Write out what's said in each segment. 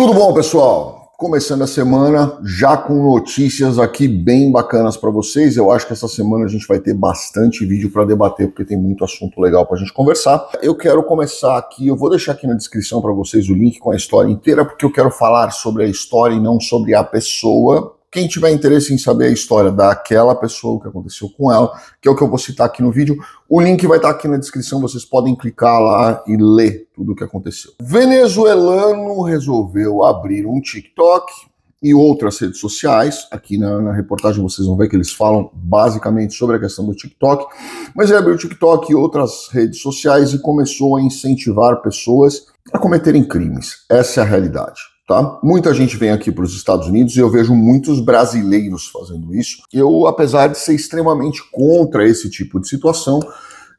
Tudo bom, pessoal? Começando a semana já com notícias aqui bem bacanas para vocês. Eu acho que essa semana a gente vai ter bastante vídeo para debater, porque tem muito assunto legal para a gente conversar. Eu quero começar aqui, eu vou deixar aqui na descrição para vocês o link com a história inteira, porque eu quero falar sobre a história e não sobre a pessoa, quem tiver interesse em saber a história daquela pessoa, o que aconteceu com ela, que é o que eu vou citar aqui no vídeo, o link vai estar aqui na descrição, vocês podem clicar lá e ler tudo o que aconteceu. Venezuelano resolveu abrir um TikTok e outras redes sociais. Aqui na, na, reportagem vocês vão ver que eles falam basicamente sobre a questão do TikTok, mas ele abriu o TikTok e outras redes sociais e começou a incentivar pessoas a cometerem crimes. Essa é a realidade. Tá? Muita gente vem aqui para os Estados Unidos e eu vejo muitos brasileiros fazendo isso. Eu, apesar de ser extremamente contra esse tipo de situação,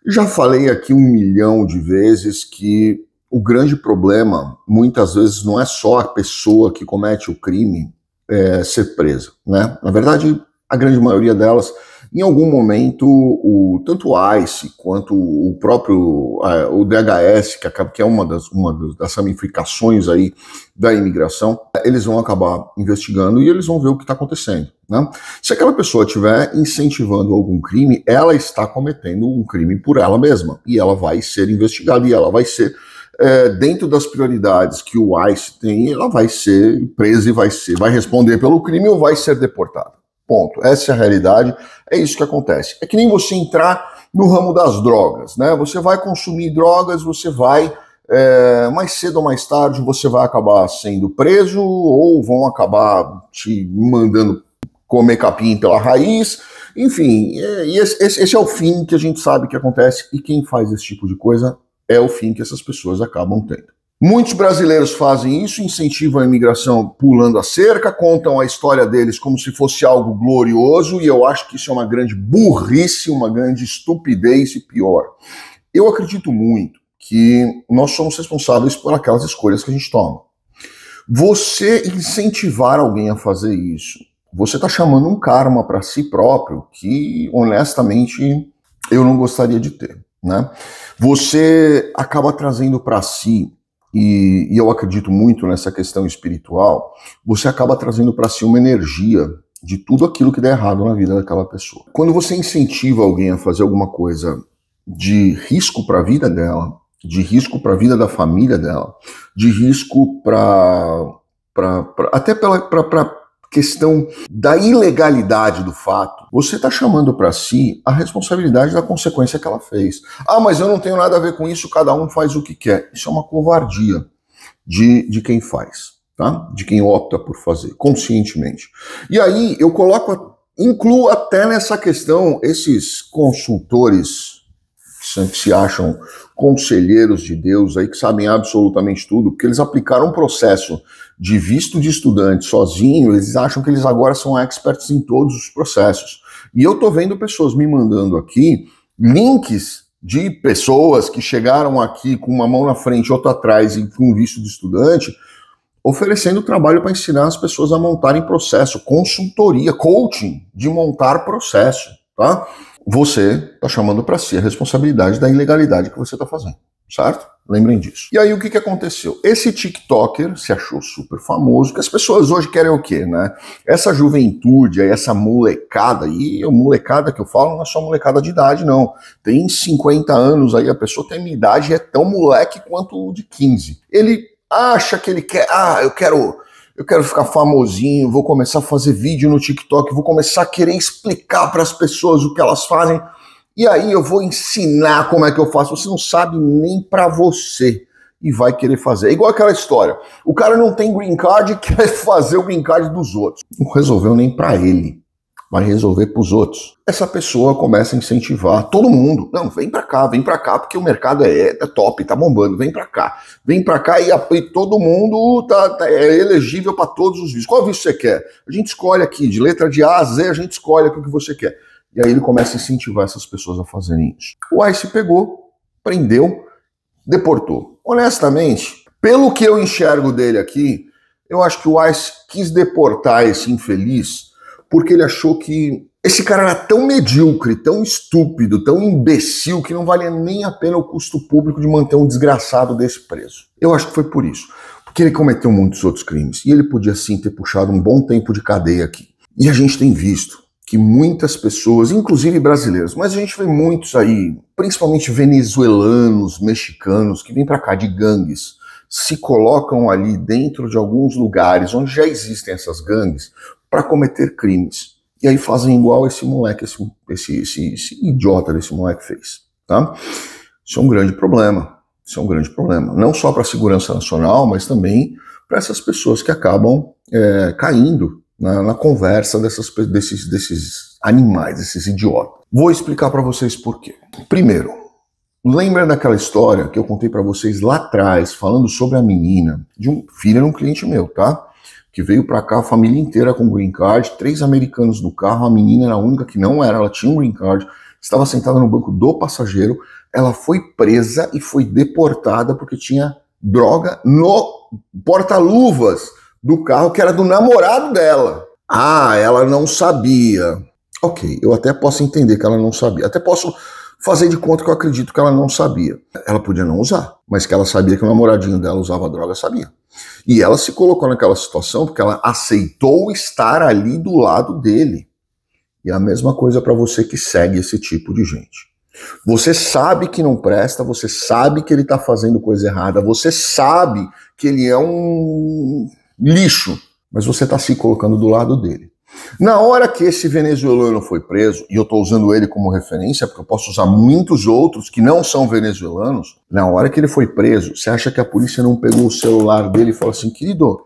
já falei aqui um milhão de vezes que o grande problema, muitas vezes, não é só a pessoa que comete o crime é, ser presa. Né? Na verdade, a grande maioria delas em algum momento, o, tanto o ICE quanto o próprio é, o DHS, que, acaba, que é uma das, uma das ramificações aí da imigração, eles vão acabar investigando e eles vão ver o que está acontecendo. Né? Se aquela pessoa estiver incentivando algum crime, ela está cometendo um crime por ela mesma e ela vai ser investigada e ela vai ser é, dentro das prioridades que o ICE tem, ela vai ser presa e vai ser, vai responder pelo crime ou vai ser deportada. Ponto. Essa é a realidade, é isso que acontece. É que nem você entrar no ramo das drogas, né? Você vai consumir drogas, você vai. É, mais cedo ou mais tarde você vai acabar sendo preso ou vão acabar te mandando comer capim pela raiz. Enfim, é, esse, esse é o fim que a gente sabe que acontece e quem faz esse tipo de coisa é o fim que essas pessoas acabam tendo. Muitos brasileiros fazem isso, incentivam a imigração pulando a cerca, contam a história deles como se fosse algo glorioso, e eu acho que isso é uma grande burrice, uma grande estupidez e pior. Eu acredito muito que nós somos responsáveis por aquelas escolhas que a gente toma. Você incentivar alguém a fazer isso, você está chamando um karma para si próprio que, honestamente, eu não gostaria de ter. Né? Você acaba trazendo para si e, e eu acredito muito nessa questão espiritual, você acaba trazendo para si uma energia de tudo aquilo que der errado na vida daquela pessoa. Quando você incentiva alguém a fazer alguma coisa de risco para a vida dela, de risco para a vida da família dela, de risco para. até para questão da ilegalidade do fato, você está chamando para si a responsabilidade da consequência que ela fez. Ah, mas eu não tenho nada a ver com isso, cada um faz o que quer. Isso é uma covardia de, de quem faz, tá? De quem opta por fazer, conscientemente. E aí eu coloco, incluo até nessa questão esses consultores né, que se acham conselheiros de Deus aí que sabem absolutamente tudo, porque eles aplicaram um processo de visto de estudante sozinho, eles acham que eles agora são experts em todos os processos. E eu tô vendo pessoas me mandando aqui links de pessoas que chegaram aqui com uma mão na frente, outra atrás e com visto de estudante, oferecendo trabalho para ensinar as pessoas a montarem processo, consultoria, coaching de montar processo, tá? você está chamando para si a responsabilidade da ilegalidade que você está fazendo, certo? Lembrem disso. E aí o que, que aconteceu? Esse TikToker se achou super famoso, que as pessoas hoje querem o quê, né? Essa juventude, essa molecada, e o molecada que eu falo não é só molecada de idade, não. Tem 50 anos aí, a pessoa tem minha idade e é tão moleque quanto o de 15. Ele acha que ele quer, ah, eu quero eu quero ficar famosinho, vou começar a fazer vídeo no TikTok, vou começar a querer explicar para as pessoas o que elas fazem. E aí eu vou ensinar como é que eu faço. Você não sabe nem para você e vai querer fazer. É igual aquela história. O cara não tem green card e quer fazer o green card dos outros. Não resolveu nem para ele vai resolver para os outros. Essa pessoa começa a incentivar todo mundo. Não, vem para cá, vem para cá, porque o mercado é, é top, tá bombando. Vem para cá, vem para cá e, e, todo mundo tá, tá é elegível para todos os vistos. Qual visto você quer? A gente escolhe aqui, de letra de A a Z, a gente escolhe o que você quer. E aí ele começa a incentivar essas pessoas a fazerem isso. O ICE pegou, prendeu, deportou. Honestamente, pelo que eu enxergo dele aqui, eu acho que o ICE quis deportar esse infeliz porque ele achou que esse cara era tão medíocre, tão estúpido, tão imbecil, que não valia nem a pena o custo público de manter um desgraçado desse preso. Eu acho que foi por isso. Porque ele cometeu muitos outros crimes. E ele podia sim ter puxado um bom tempo de cadeia aqui. E a gente tem visto que muitas pessoas, inclusive brasileiros, mas a gente vê muitos aí, principalmente venezuelanos, mexicanos, que vêm para cá de gangues se colocam ali dentro de alguns lugares onde já existem essas gangues para cometer crimes. E aí fazem igual esse moleque, esse, esse, esse, esse idiota desse moleque fez. Tá? Isso é um grande problema. Isso é um grande problema. Não só para a segurança nacional, mas também para essas pessoas que acabam é, caindo na, na conversa dessas, desses, desses animais, desses idiotas. Vou explicar para vocês por quê. Primeiro, Lembra daquela história que eu contei para vocês lá atrás, falando sobre a menina, de um filho de um cliente meu, tá? Que veio para cá a família inteira com green card, três americanos no carro, a menina era a única que não era, ela tinha um green card, estava sentada no banco do passageiro, ela foi presa e foi deportada porque tinha droga no porta-luvas do carro que era do namorado dela. Ah, ela não sabia. Ok, eu até posso entender que ela não sabia. Até posso fazer de conta que eu acredito que ela não sabia. Ela podia não usar, mas que ela sabia que o namoradinho dela usava droga, sabia. E ela se colocou naquela situação porque ela aceitou estar ali do lado dele. E é a mesma coisa para você que segue esse tipo de gente. Você sabe que não presta, você sabe que ele tá fazendo coisa errada, você sabe que ele é um lixo, mas você tá se colocando do lado dele. Na hora que esse venezuelano foi preso, e eu estou usando ele como referência, porque eu posso usar muitos outros que não são venezuelanos, na hora que ele foi preso, você acha que a polícia não pegou o celular dele e falou assim, querido,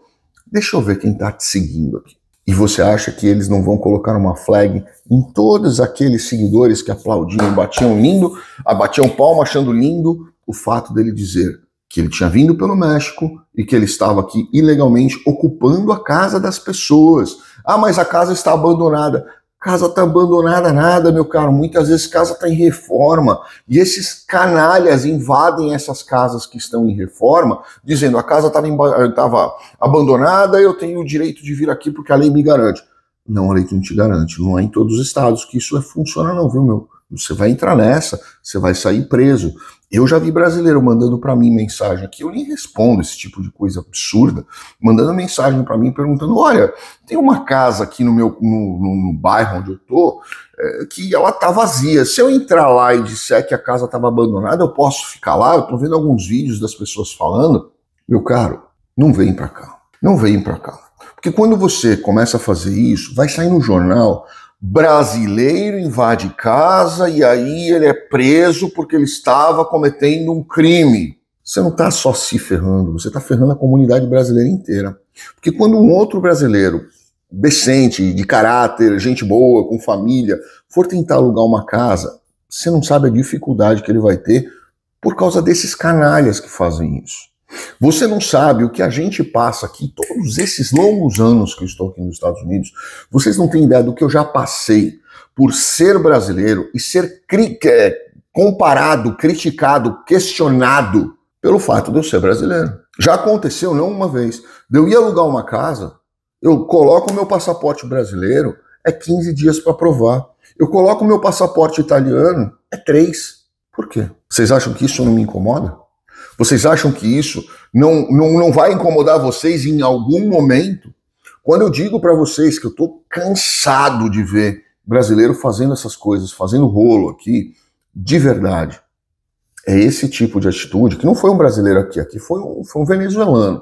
deixa eu ver quem está te seguindo aqui. E você acha que eles não vão colocar uma flag em todos aqueles seguidores que aplaudiam, batiam lindo, abatiam ah, palma achando lindo o fato dele dizer que ele tinha vindo pelo México e que ele estava aqui ilegalmente ocupando a casa das pessoas ah, mas a casa está abandonada. Casa está abandonada nada, meu caro. Muitas vezes casa está em reforma. E esses canalhas invadem essas casas que estão em reforma, dizendo a casa estava abandonada, eu tenho o direito de vir aqui porque a lei me garante. Não, a lei não te garante. Não é em todos os estados que isso é, funciona, não, viu, meu? Você vai entrar nessa, você vai sair preso. Eu já vi brasileiro mandando para mim mensagem aqui, eu nem respondo esse tipo de coisa absurda, mandando mensagem para mim perguntando: olha, tem uma casa aqui no meu no, no, no bairro onde eu tô é, que ela tá vazia. Se eu entrar lá e disser que a casa estava abandonada, eu posso ficar lá? Eu tô vendo alguns vídeos das pessoas falando. Meu caro, não vem para cá. Não vem para cá. Porque quando você começa a fazer isso, vai sair no jornal brasileiro invade casa e aí ele é preso porque ele estava cometendo um crime. Você não está só se ferrando, você está ferrando a comunidade brasileira inteira. Porque quando um outro brasileiro decente, de caráter, gente boa, com família, for tentar alugar uma casa, você não sabe a dificuldade que ele vai ter por causa desses canalhas que fazem isso. Você não sabe o que a gente passa aqui todos esses longos anos que eu estou aqui nos Estados Unidos. Vocês não têm ideia do que eu já passei por ser brasileiro e ser cri é, comparado, criticado, questionado pelo fato de eu ser brasileiro. Já aconteceu não uma vez. Eu ia alugar uma casa, eu coloco o meu passaporte brasileiro, é 15 dias para provar. Eu coloco o meu passaporte italiano, é 3. Por quê? Vocês acham que isso não me incomoda? Vocês acham que isso não, não, não vai incomodar vocês em algum momento? Quando eu digo para vocês que eu estou cansado de ver brasileiro fazendo essas coisas, fazendo rolo aqui, de verdade, é esse tipo de atitude, que não foi um brasileiro aqui, aqui foi um, foi um venezuelano.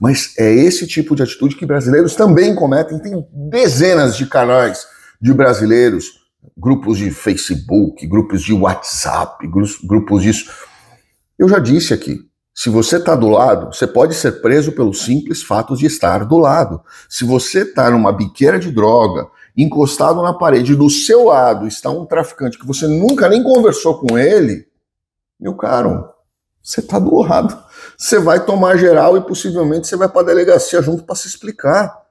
Mas é esse tipo de atitude que brasileiros também cometem. Tem dezenas de canais de brasileiros, grupos de Facebook, grupos de WhatsApp, grupos disso eu já disse aqui, se você está do lado, você pode ser preso pelo simples fato de estar do lado. Se você está numa biqueira de droga, encostado na parede, do seu lado está um traficante que você nunca nem conversou com ele, meu caro, você está do lado. Você vai tomar geral e possivelmente você vai para a delegacia junto para se explicar.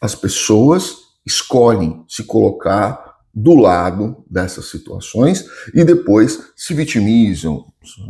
As pessoas escolhem se colocar do lado dessas situações e depois se vitimizam.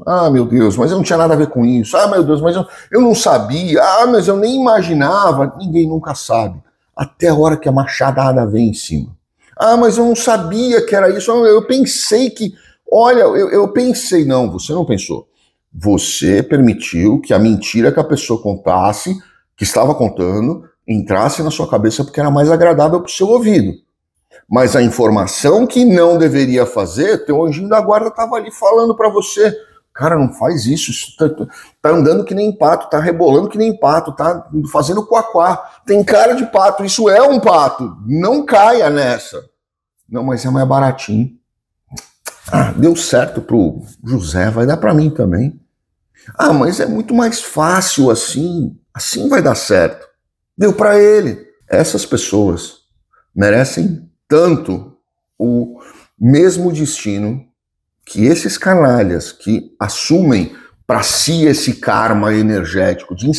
Ah, meu Deus, mas eu não tinha nada a ver com isso. Ah, meu Deus, mas eu, eu não sabia. Ah, mas eu nem imaginava. Ninguém nunca sabe. Até a hora que a machadada vem em cima. Ah, mas eu não sabia que era isso. Ah, eu pensei que. Olha, eu, eu pensei. Não, você não pensou. Você permitiu que a mentira que a pessoa contasse, que estava contando, entrasse na sua cabeça porque era mais agradável para o seu ouvido. Mas a informação que não deveria fazer, teu anjinho da guarda estava ali falando para você. Cara, não faz isso. isso tá, tá, tá, andando que nem pato, tá rebolando que nem pato, tá fazendo quaquá. Tem cara de pato, isso é um pato. Não caia nessa. Não, mas é mais baratinho. Ah, deu certo pro José, vai dar para mim também. Ah, mas é muito mais fácil assim. Assim vai dar certo. Deu para ele. Essas pessoas merecem tanto o mesmo destino que esses canalhas que assumem para si esse karma energético, de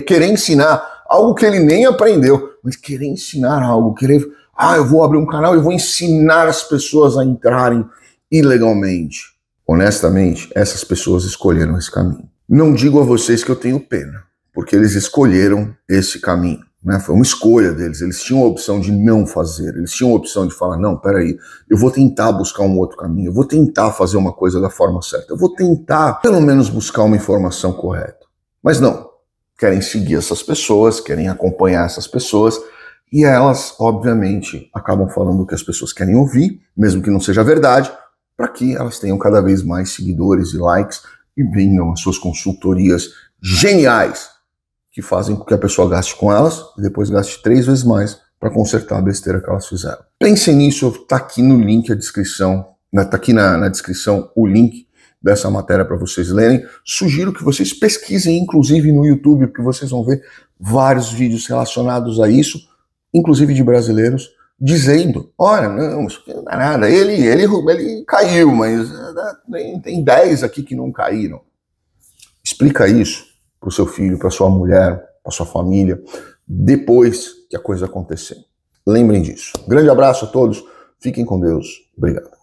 querer ensinar algo que ele nem aprendeu, mas querer ensinar algo, querer. Ah, eu vou abrir um canal e vou ensinar as pessoas a entrarem ilegalmente. Honestamente, essas pessoas escolheram esse caminho. Não digo a vocês que eu tenho pena, porque eles escolheram esse caminho. Né? Foi uma escolha deles. Eles tinham a opção de não fazer. Eles tinham a opção de falar: não, peraí, eu vou tentar buscar um outro caminho. Eu vou tentar fazer uma coisa da forma certa. Eu vou tentar, pelo menos, buscar uma informação correta. Mas não. Querem seguir essas pessoas, querem acompanhar essas pessoas. E elas, obviamente, acabam falando o que as pessoas querem ouvir, mesmo que não seja verdade, para que elas tenham cada vez mais seguidores e likes e venham as suas consultorias geniais que fazem com que a pessoa gaste com elas e depois gaste três vezes mais para consertar a besteira que elas fizeram. Pensem nisso, tá aqui no link a descrição, né, tá aqui na, na descrição o link dessa matéria para vocês lerem. Sugiro que vocês pesquisem, inclusive no YouTube, porque vocês vão ver vários vídeos relacionados a isso, inclusive de brasileiros, dizendo: olha, não, isso não dá nada, ele, ele, ele caiu, mas eh, né, tem 10 aqui que não caíram. Explica isso para o seu filho, para sua mulher, para sua família, depois que a coisa acontecer. Lembrem disso. Grande abraço a todos, fiquem com Deus. Obrigado.